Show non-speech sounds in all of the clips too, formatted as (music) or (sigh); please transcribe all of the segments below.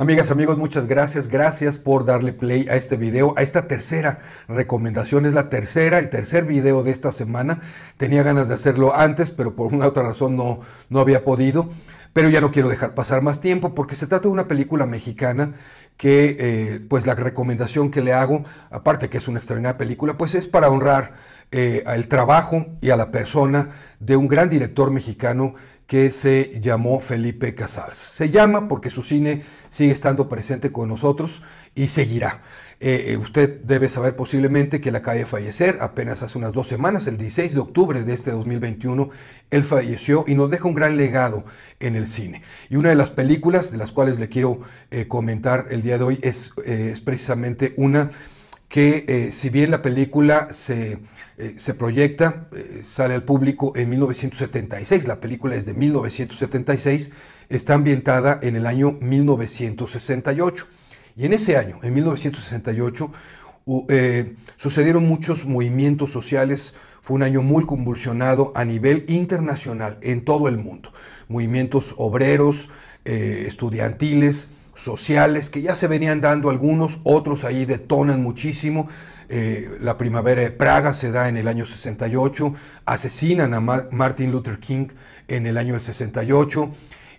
Amigas, amigos, muchas gracias. Gracias por darle play a este video, a esta tercera recomendación. Es la tercera, el tercer video de esta semana. Tenía ganas de hacerlo antes, pero por una otra razón no, no había podido. Pero ya no quiero dejar pasar más tiempo porque se trata de una película mexicana que, eh, pues la recomendación que le hago, aparte que es una extraordinaria película, pues es para honrar eh, al trabajo y a la persona de un gran director mexicano que se llamó Felipe Casals. Se llama porque su cine sigue estando presente con nosotros y seguirá. Eh, eh, usted debe saber posiblemente que la calle fallecer apenas hace unas dos semanas, el 16 de octubre de este 2021, él falleció y nos deja un gran legado en el cine. Y una de las películas de las cuales le quiero eh, comentar el día de hoy es, es precisamente una que eh, si bien la película se, eh, proyecta, eh, sale al público en 1976, la película es de 1976, está ambientada en el año 1968. Y en ese año, en 1968, sucedieron muchos movimientos sociales, fue un año muy convulsionado a nivel internacional, en todo el mundo. Movimientos obreros, estudiantiles, sociales que ya se venían dando algunos, otros ahí detonan muchísimo. Eh, la primavera de Praga se da en el año 68, asesinan a Martin Luther King en el año del 68.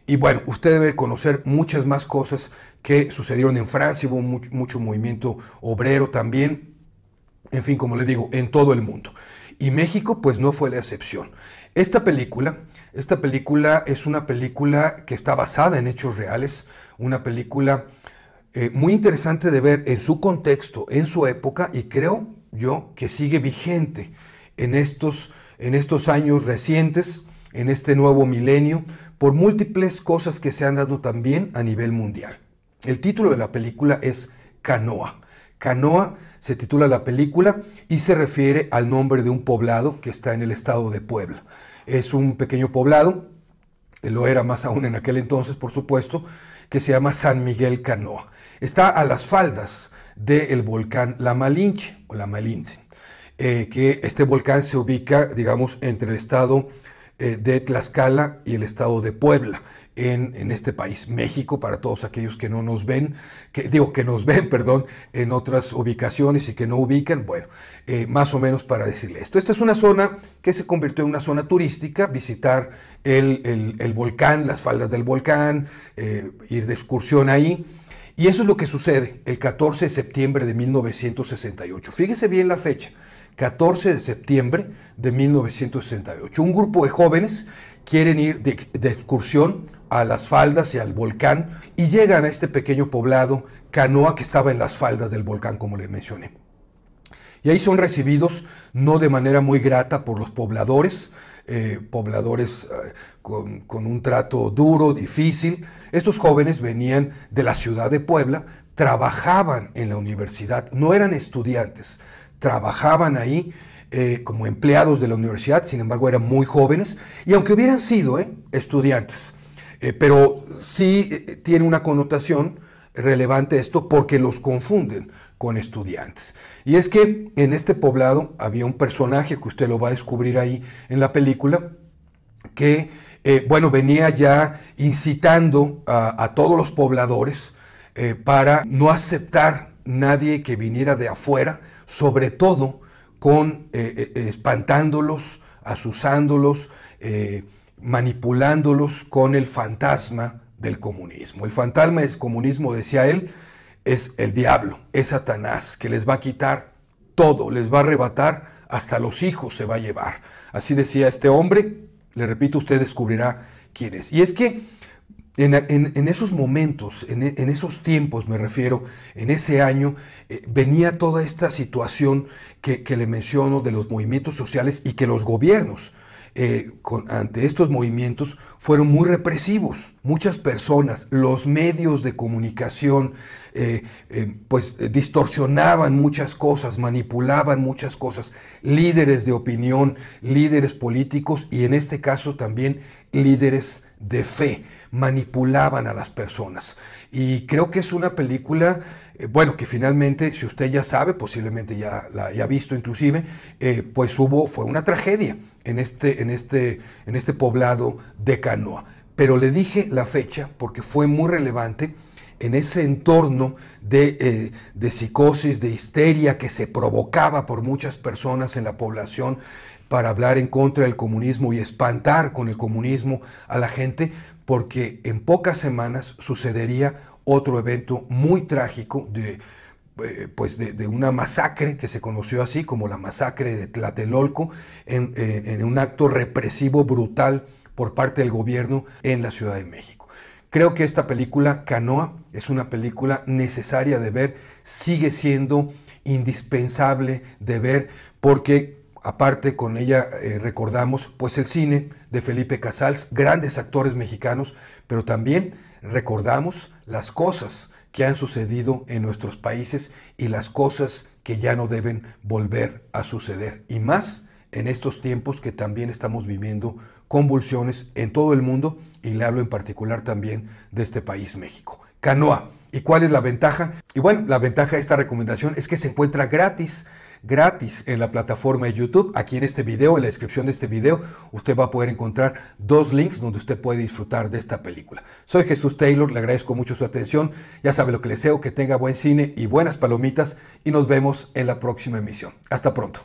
Y bueno, usted debe conocer muchas más cosas que sucedieron en Francia, hubo mucho, mucho movimiento obrero también, en fin, como le digo, en todo el mundo. Y México pues no fue la excepción. Esta película esta película es una película que está basada en hechos reales, una película eh, muy interesante de ver en su contexto, en su época, y creo yo que sigue vigente estos, en estos años recientes, en este nuevo milenio, por múltiples cosas que se han dado también a nivel mundial. El título de la película es Canoa. Canoa se titula la película y se refiere al nombre de un poblado que está en el estado de Puebla. Es un pequeño poblado, eh, lo era más aún en aquel entonces, por supuesto, que se llama San Miguel Canoa. Está a las faldas del volcán La Malinche o La Malinche, eh, que este volcán se ubica, digamos, entre el estado eh, de Tlaxcala y el estado de Puebla en, este país, México, para todos aquellos que no nos ven, que digo que nos ven, (laughs) perdón, en otras ubicaciones y que no ubican, bueno, eh, más o menos para decirle esto. Esta es una zona que se convirtió en una zona turística, visitar el, volcán, las faldas del volcán, eh, ir de excursión ahí. Y eso es lo que sucede el 14 de septiembre de 1968. Fíjese bien la fecha. 14 de septiembre de 1968. Un grupo de jóvenes quieren ir de, excursión a las faldas y al volcán y llegan a este pequeño poblado, Canoa, que estaba en las faldas del volcán, como les mencioné. Y ahí son recibidos no de manera muy grata por los pobladores, eh, pobladores eh, con, un trato duro, difícil. Estos jóvenes venían de la ciudad de Puebla, trabajaban en la universidad, no eran estudiantes, trabajaban ahí eh, como empleados de la universidad, sin embargo eran muy jóvenes, y aunque hubieran sido eh, estudiantes, eh, pero sí tiene una connotación relevante esto porque los confunden con estudiantes. Y es que en este poblado había un personaje que usted lo va a descubrir ahí en la película, que, bueno, venía ya incitando a, todos los pobladores para no aceptar nadie que viniera de afuera, sobre todo con eh, eh, espantándolos, asusándolos, eh, manipulándolos con el fantasma del comunismo. El fantasma del comunismo, decía él, es el diablo, es Satanás, que les va a quitar todo, les va a arrebatar, hasta los hijos se va a llevar. Así decía este hombre, le repito, usted descubrirá quién es. Y es que en, esos momentos, en, esos tiempos me refiero, en ese año, eh, venía toda esta situación que, le menciono de los movimientos sociales y que los gobiernos eh, ante estos movimientos fueron muy represivos. Muchas personas, los medios de comunicación, eh, pues distorsionaban muchas cosas, manipulaban muchas cosas, líderes de opinión, líderes políticos y en este caso también líderes de fe, manipulaban a las personas. Y creo que es una película, eh, bueno, que finalmente, si usted ya sabe, posiblemente ya la haya visto inclusive, eh, pues hubo, fue una tragedia en este, en este, en este poblado de Canoa. Pero le dije la fecha porque fue muy relevante en ese entorno eh, de, psicosis, de histeria que se provocaba por muchas personas en la población para hablar en contra del comunismo y espantar con el comunismo a la gente, porque en pocas semanas sucedería otro evento muy trágico de, eh, pues de, una masacre que se conoció así como la masacre de Tlatelolco, eh, en un acto represivo brutal por parte del gobierno en la Ciudad de México. Creo que esta película, Canoa, es una película necesaria de ver, sigue siendo indispensable de ver, porque aparte con ella eh, recordamos pues el cine de Felipe Casals, grandes actores mexicanos, pero también recordamos las cosas que han sucedido en nuestros países y las cosas que ya no deben volver a suceder. Y más en estos tiempos que también estamos viviendo convulsiones en todo el mundo y le hablo en particular también de este país, México. Canoa. ¿Y cuál es la ventaja? Y bueno, la ventaja de esta recomendación es que se encuentra gratis gratis en la plataforma de YouTube. Aquí en este video, en la descripción de este video, usted va a poder encontrar dos links donde usted puede disfrutar de esta película. Soy Jesús Taylor, le agradezco mucho su atención. Ya sabe lo que le deseo, que tenga buen cine y buenas palomitas y nos vemos en la próxima emisión. Hasta pronto.